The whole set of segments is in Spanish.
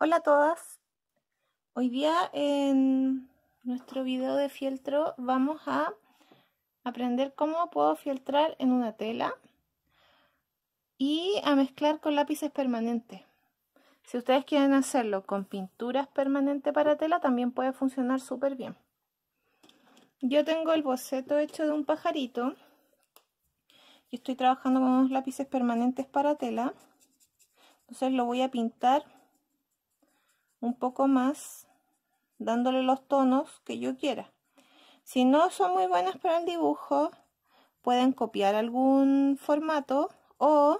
Hola a todas. Hoy día en nuestro video de fieltro vamos a aprender cómo puedo fieltrar en una tela y a mezclar con lápices permanentes. Si ustedes quieren hacerlo con pinturas permanentes para tela también puede funcionar súper bien. Yo tengo el boceto hecho de un pajarito y estoy trabajando con unos lápices permanentes para tela. Entonces lo voy a pintar un poco más dándole los tonos que yo quiera. Si no son muy buenas para el dibujo, pueden copiar algún formato o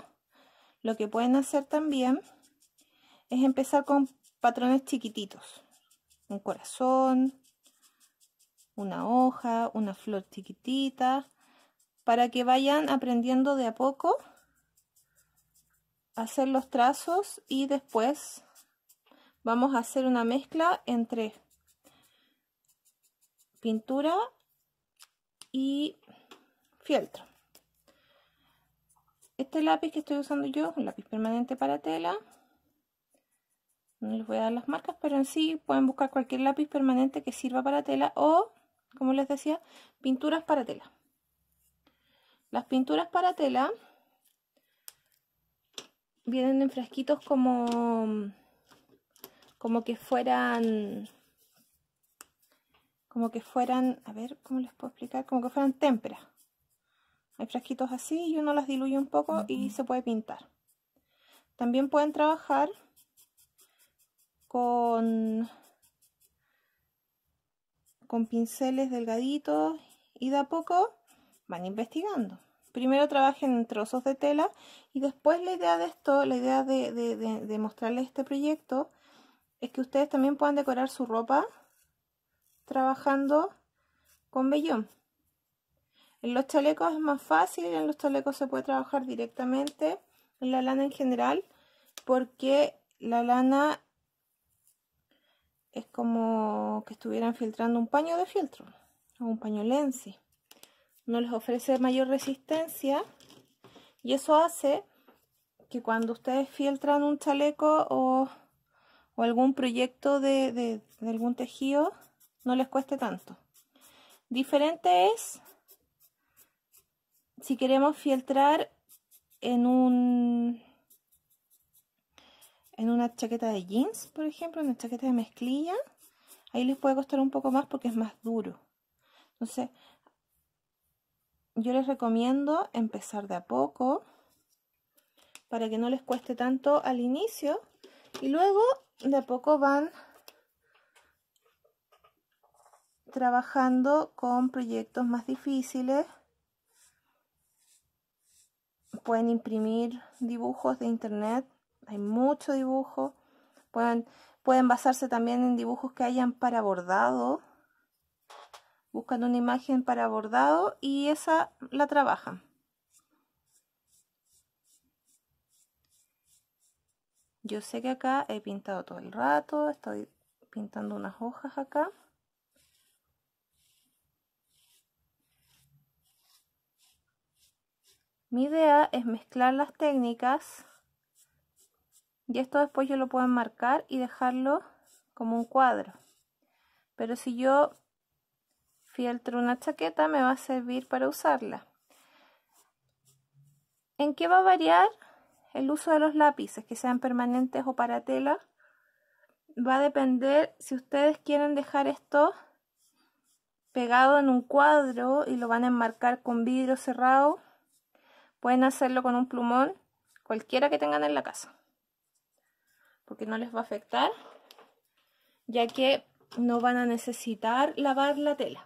lo que pueden hacer también es empezar con patrones chiquititos. Un corazón, una hoja, una flor chiquitita, para que vayan aprendiendo de a poco hacer los trazos y después vamos a hacer una mezcla entre pintura y fieltro este lápiz que estoy usando yo un lápiz permanente para tela no les voy a dar las marcas pero en sí pueden buscar cualquier lápiz permanente que sirva para tela o como les decía pinturas para tela las pinturas para tela vienen en frasquitos como como que fueran, como que fueran, a ver, ¿cómo les puedo explicar? Como que fueran témperas. Hay frasquitos así y uno las diluye un poco y mm. se puede pintar. También pueden trabajar con, con pinceles delgaditos y de a poco van investigando. Primero trabajen en trozos de tela y después la idea de esto, la idea de mostrarles este proyecto es que ustedes también puedan decorar su ropa trabajando con vellón. En los chalecos es más fácil, en los chalecos se puede trabajar directamente, en la lana en general, porque la lana es como que estuvieran filtrando un paño de filtro o un paño lense. No les ofrece mayor resistencia y eso hace que cuando ustedes filtran un chaleco o o algún proyecto de, algún tejido no les cueste tanto. Diferente es si queremos filtrar en un en una chaqueta de jeans, por ejemplo, una chaqueta de mezclilla, ahí les puede costar un poco más porque es más duro. Entonces, yo les recomiendo empezar de a poco para que no les cueste tanto al inicio y luego de a poco van trabajando con proyectos más difíciles. Pueden imprimir dibujos de internet, hay mucho dibujo. Pueden, pueden basarse también en dibujos que hayan para bordado. Buscan una imagen para bordado y esa la trabajan. Yo sé que acá he pintado todo el rato, estoy pintando unas hojas acá. Mi idea es mezclar las técnicas y esto después yo lo puedo marcar y dejarlo como un cuadro. Pero si yo fieltro una chaqueta me va a servir para usarla. ¿En qué va a variar? El uso de los lápices, que sean permanentes o para tela, va a depender si ustedes quieren dejar esto pegado en un cuadro y lo van a enmarcar con vidrio cerrado. Pueden hacerlo con un plumón, cualquiera que tengan en la casa, porque no les va a afectar, ya que no van a necesitar lavar la tela.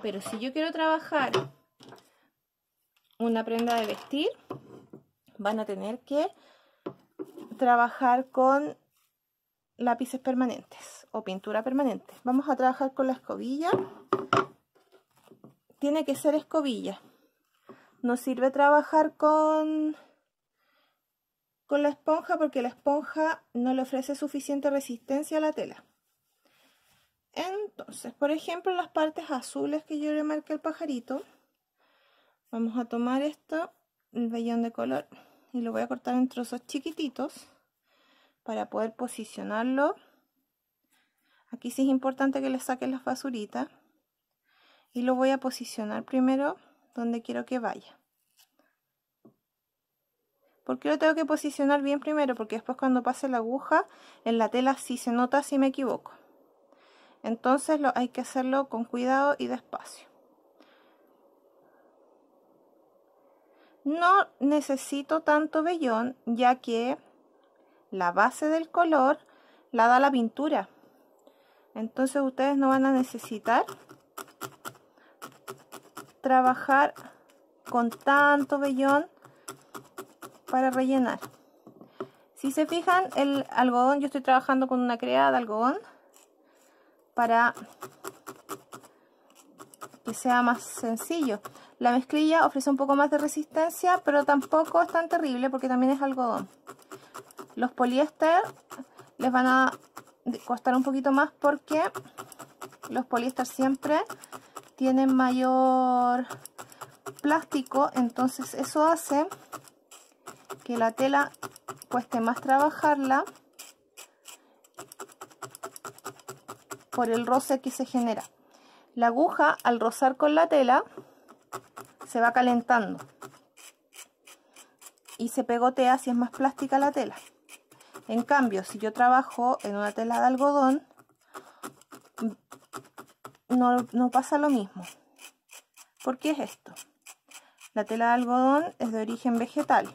Pero si yo quiero trabajar una prenda de vestir, van a tener que trabajar con lápices permanentes o pintura permanente. Vamos a trabajar con la escobilla. Tiene que ser escobilla. No sirve trabajar con, con la esponja porque la esponja no le ofrece suficiente resistencia a la tela. Entonces, por ejemplo, las partes azules que yo le marqué al pajarito. Vamos a tomar esto, el vellón de color y lo voy a cortar en trozos chiquititos para poder posicionarlo. Aquí sí es importante que le saquen las basuritas y lo voy a posicionar primero donde quiero que vaya. ¿Por qué lo tengo que posicionar bien primero? Porque después cuando pase la aguja en la tela sí se nota si me equivoco. Entonces lo, hay que hacerlo con cuidado y despacio. No necesito tanto vellón ya que la base del color la da la pintura. Entonces ustedes no van a necesitar trabajar con tanto vellón para rellenar. Si se fijan, el algodón, yo estoy trabajando con una creada de algodón para que sea más sencillo. La mezclilla ofrece un poco más de resistencia, pero tampoco es tan terrible porque también es algodón. Los poliéster les van a costar un poquito más porque los poliéster siempre tienen mayor plástico, entonces eso hace que la tela cueste más trabajarla por el roce que se genera. La aguja al rozar con la tela se va calentando y se pegotea si es más plástica la tela. En cambio, si yo trabajo en una tela de algodón, no, pasa lo mismo. ¿Por qué es esto? La tela de algodón es de origen vegetal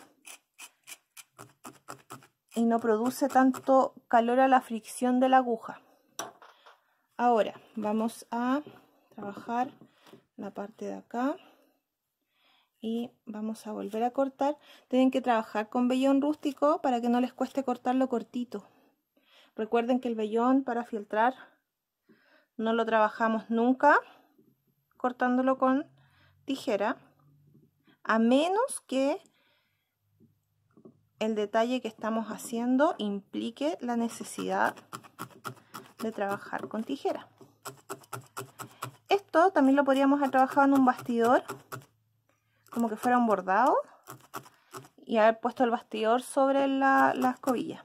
y no produce tanto calor a la fricción de la aguja. Ahora vamos a trabajar la parte de acá y vamos a volver a cortar. Tienen que trabajar con vellón rústico para que no les cueste cortarlo cortito. Recuerden que el vellón para filtrar no lo trabajamos nunca cortándolo con tijera, a menos que el detalle que estamos haciendo implique la necesidad de trabajar con tijera. Esto también lo podríamos haber trabajado en un bastidor como que fuera un bordado y haber puesto el bastidor sobre la, escobilla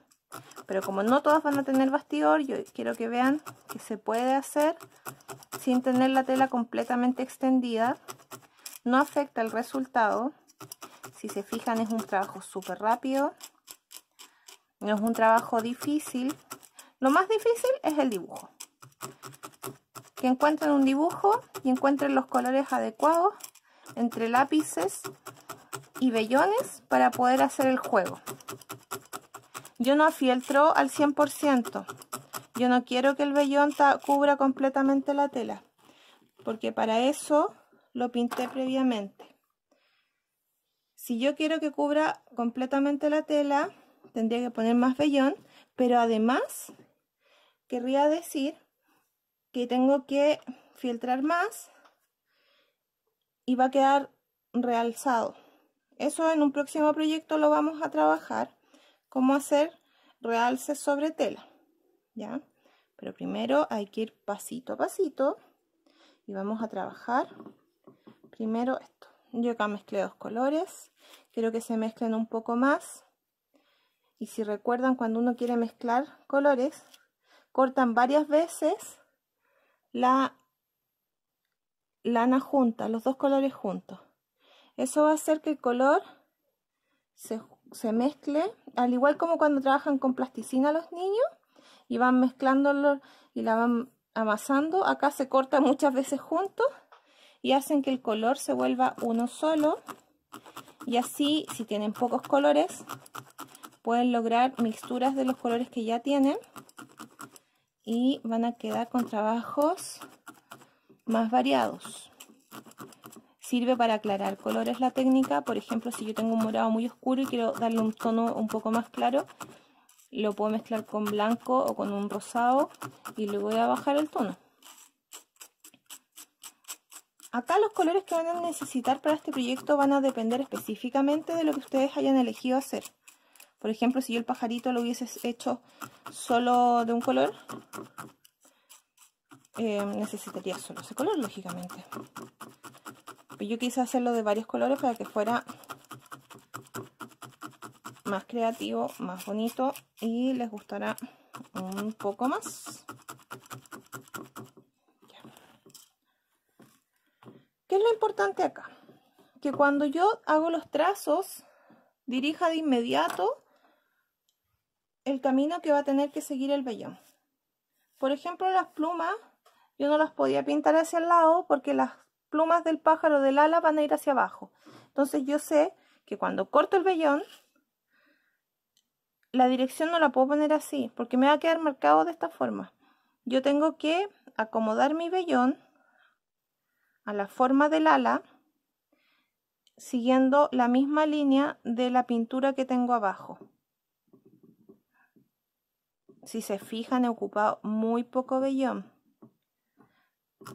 pero como no todas van a tener bastidor yo quiero que vean que se puede hacer sin tener la tela completamente extendida no afecta el resultado si se fijan es un trabajo súper rápido no es un trabajo difícil lo más difícil es el dibujo que encuentren un dibujo y encuentren los colores adecuados entre lápices y vellones para poder hacer el juego. Yo no fieltro al 100%. Yo no quiero que el vellón cubra completamente la tela. Porque para eso lo pinté previamente. Si yo quiero que cubra completamente la tela, tendría que poner más vellón. Pero además, querría decir que tengo que filtrar más y va a quedar realzado. Eso en un próximo proyecto lo vamos a trabajar, cómo hacer realce sobre tela, ¿ya? Pero primero hay que ir pasito a pasito y vamos a trabajar primero esto. Yo acá mezclé dos colores, quiero que se mezclen un poco más. Y si recuerdan, cuando uno quiere mezclar colores, cortan varias veces la lana junta, los dos colores juntos. Eso va a hacer que el color se, mezcle, al igual como cuando trabajan con plasticina los niños y van mezclándolo y la van amasando. Acá se corta muchas veces juntos y hacen que el color se vuelva uno solo. Y así, si tienen pocos colores, pueden lograr mixturas de los colores que ya tienen y van a quedar con trabajos más variados. Sirve para aclarar colores la técnica, por ejemplo, si yo tengo un morado muy oscuro y quiero darle un tono un poco más claro, lo puedo mezclar con blanco o con un rosado y le voy a bajar el tono. Acá los colores que van a necesitar para este proyecto van a depender específicamente de lo que ustedes hayan elegido hacer. Por ejemplo, si yo el pajarito lo hubiese hecho solo de un color, Em, necesitaría solo ese color, lógicamente. Pero yo quise hacerlo de varios colores para que fuera más creativo, más bonito y les gustará un poco más. ¿Qué es lo importante acá? Que cuando yo hago los trazos, dirija de inmediato el camino que va a tener que seguir el vellón. Por ejemplo, las plumas yo no las podía pintar hacia el lado porque las plumas del pájaro del ala van a ir hacia abajo. Entonces yo sé que cuando corto el vellón, la dirección no la puedo poner así, porque me va a quedar marcado de esta forma. Yo tengo que acomodar mi vellón a la forma del ala, siguiendo la misma línea de la pintura que tengo abajo. Si se fijan, he ocupado muy poco vellón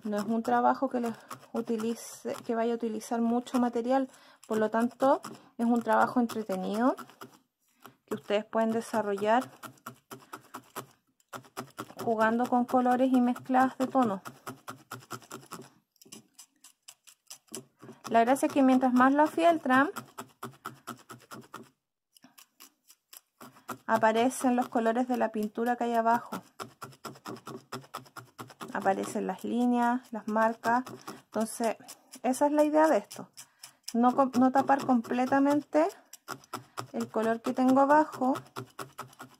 no es un trabajo que, les utilice, que vaya a utilizar mucho material, por lo tanto es un trabajo entretenido que ustedes pueden desarrollar jugando con colores y mezcladas de tonos. La gracia es que mientras más lo fieltran, aparecen los colores de la pintura que hay abajo aparecen las líneas, las marcas. Entonces, esa es la idea de esto. No, tapar completamente el color que tengo abajo,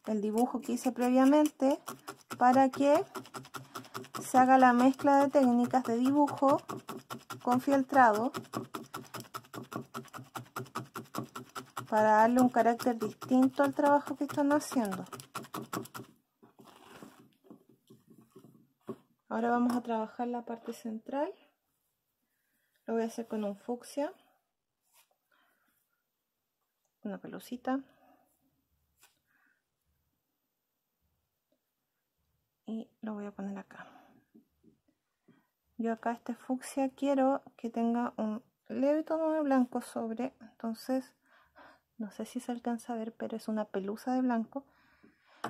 el dibujo que hice previamente, para que se haga la mezcla de técnicas de dibujo con filtrado para darle un carácter distinto al trabajo que están haciendo. Ahora vamos a trabajar la parte central. Lo voy a hacer con un fucsia. Una pelucita. Y lo voy a poner acá. Yo acá este fucsia quiero que tenga un leve tono de blanco sobre. Entonces, no sé si se alcanza a ver, pero es una pelusa de blanco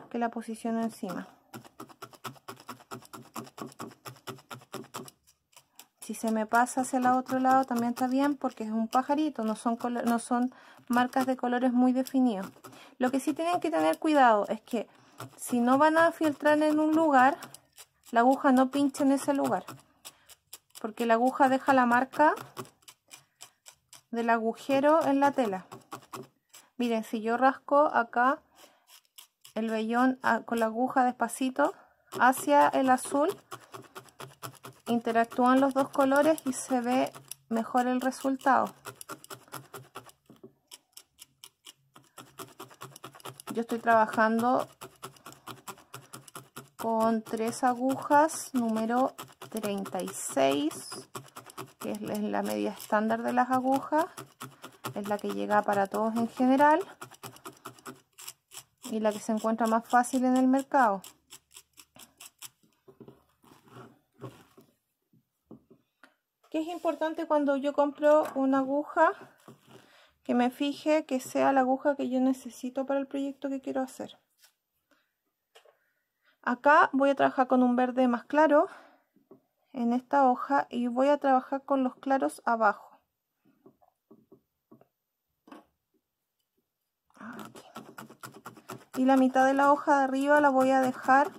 que la posiciono encima. si se me pasa hacia el otro lado también está bien porque es un pajarito, no son, no son marcas de colores muy definidos. Lo que sí tienen que tener cuidado es que si no van a filtrar en un lugar, la aguja no pinche en ese lugar. Porque la aguja deja la marca del agujero en la tela. Miren, si yo rasco acá el vellón ah, con la aguja despacito hacia el azul, interactúan los dos colores y se ve mejor el resultado. Yo estoy trabajando con tres agujas número 36 que es la media estándar de las agujas es la que llega para todos en general y la que se encuentra más fácil en el mercado importante cuando yo compro una aguja que me fije que sea la aguja que yo necesito para el proyecto que quiero hacer. Acá voy a trabajar con un verde más claro en esta hoja y voy a trabajar con los claros abajo. Ah, y la mitad de la hoja de arriba la voy a dejar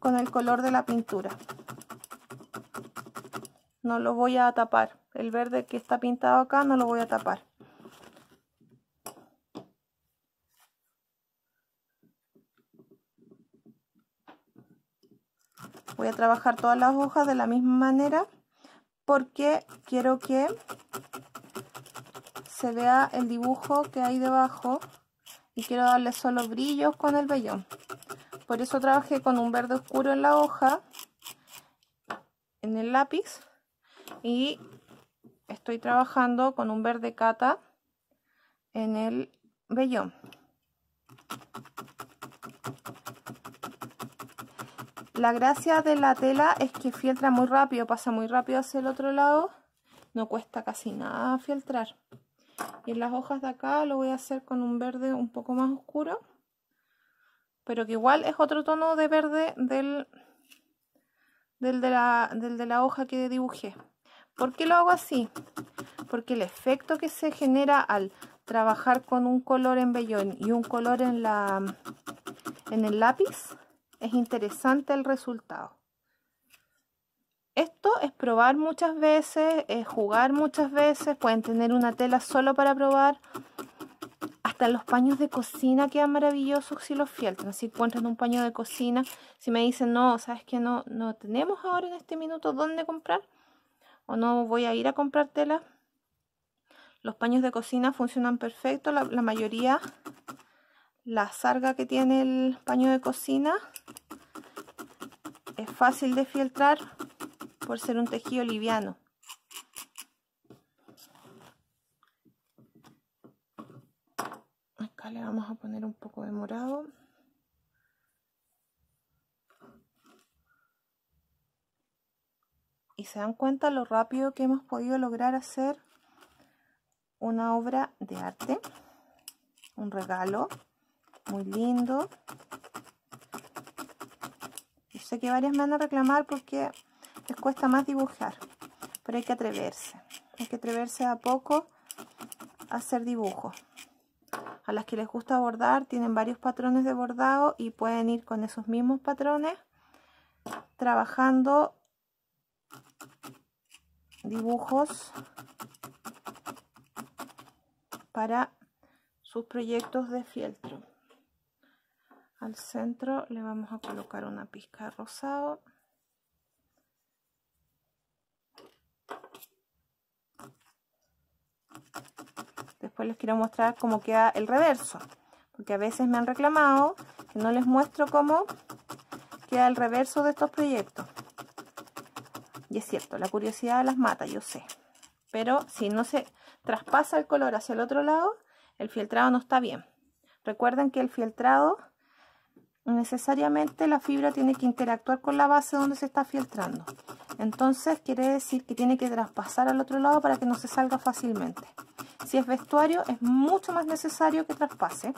con el color de la pintura no lo voy a tapar. El verde que está pintado acá no lo voy a tapar. Voy a trabajar todas las hojas de la misma manera porque quiero que se vea el dibujo que hay debajo y quiero darle solo brillos con el vellón. Por eso trabajé con un verde oscuro en la hoja, en el lápiz y estoy trabajando con un verde cata en el vellón la gracia de la tela es que filtra muy rápido pasa muy rápido hacia el otro lado no cuesta casi nada filtrar y en las hojas de acá lo voy a hacer con un verde un poco más oscuro pero que igual es otro tono de verde del, de, la, del de la hoja que dibujé ¿Por qué lo hago así? Porque el efecto que se genera al trabajar con un color en vellón y un color en, la, en el lápiz es interesante el resultado. Esto es probar muchas veces, es jugar muchas veces, pueden tener una tela solo para probar. Hasta los paños de cocina quedan maravillosos si los fieltran. Si encuentran un paño de cocina, si me dicen, no, sabes qué? no, no tenemos ahora en este minuto dónde comprar, o no voy a ir a comprar tela. Los paños de cocina funcionan perfecto, la, la mayoría, la sarga que tiene el paño de cocina es fácil de filtrar por ser un tejido liviano. Acá le vamos a poner un poco de morado. y se dan cuenta lo rápido que hemos podido lograr hacer una obra de arte, un regalo muy lindo. Yo sé que varias me van a reclamar porque les cuesta más dibujar, pero hay que atreverse, hay que atreverse a poco a hacer dibujos. A las que les gusta bordar tienen varios patrones de bordado y pueden ir con esos mismos patrones trabajando dibujos para sus proyectos de fieltro. Al centro le vamos a colocar una pizca rosado. Después les quiero mostrar cómo queda el reverso, porque a veces me han reclamado que no les muestro cómo queda el reverso de estos proyectos. Y es cierto, la curiosidad las mata, yo sé. Pero si no se traspasa el color hacia el otro lado, el filtrado no está bien. Recuerden que el filtrado, necesariamente la fibra tiene que interactuar con la base donde se está filtrando. Entonces quiere decir que tiene que traspasar al otro lado para que no se salga fácilmente. Si es vestuario, es mucho más necesario que traspase.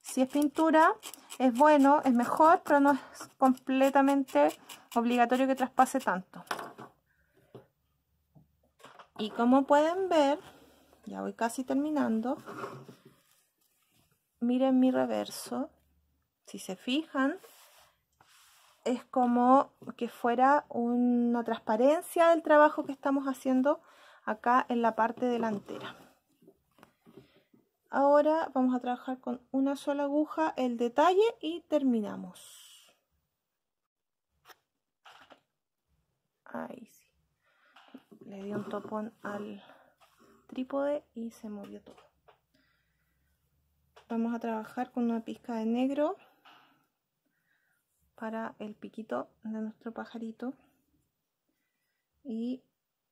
Si es pintura, es bueno, es mejor, pero no es completamente obligatorio que traspase tanto. Y como pueden ver, ya voy casi terminando. Miren mi reverso. Si se fijan, es como que fuera una transparencia del trabajo que estamos haciendo acá en la parte delantera. Ahora vamos a trabajar con una sola aguja el detalle y terminamos. Ahí le di un topón al trípode y se movió todo. Vamos a trabajar con una pizca de negro para el piquito de nuestro pajarito y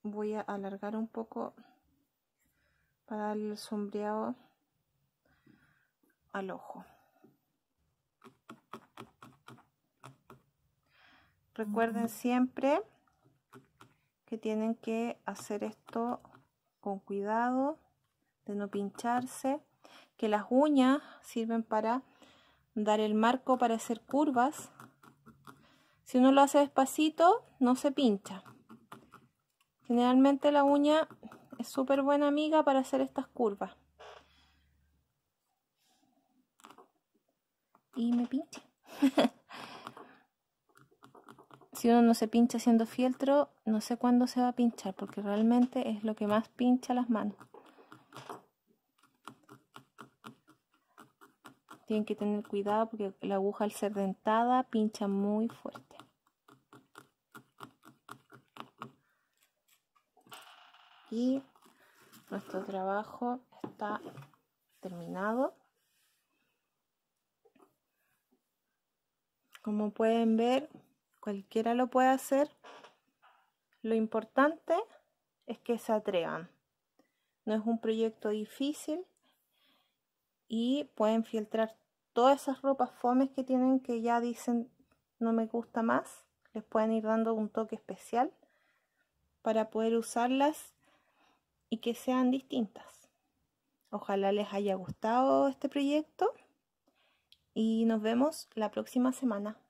voy a alargar un poco para darle el sombreado al ojo. Recuerden siempre que tienen que hacer esto con cuidado de no pincharse, que las uñas sirven para dar el marco para hacer curvas. Si uno lo hace despacito, no se pincha. Generalmente la uña es súper buena amiga para hacer estas curvas. Y me pinche. si uno no se pincha haciendo fieltro, no sé cuándo se va a pinchar, porque realmente es lo que más pincha las manos. Tienen que tener cuidado porque la aguja al ser dentada pincha muy fuerte. Y nuestro trabajo está terminado. Como pueden ver, cualquiera lo puede hacer. Lo importante es que se atrevan. No es un proyecto difícil y pueden filtrar todas esas ropas fomes que tienen que ya dicen no me gusta más. Les pueden ir dando un toque especial para poder usarlas y que sean distintas. Ojalá les haya gustado este proyecto y nos vemos la próxima semana.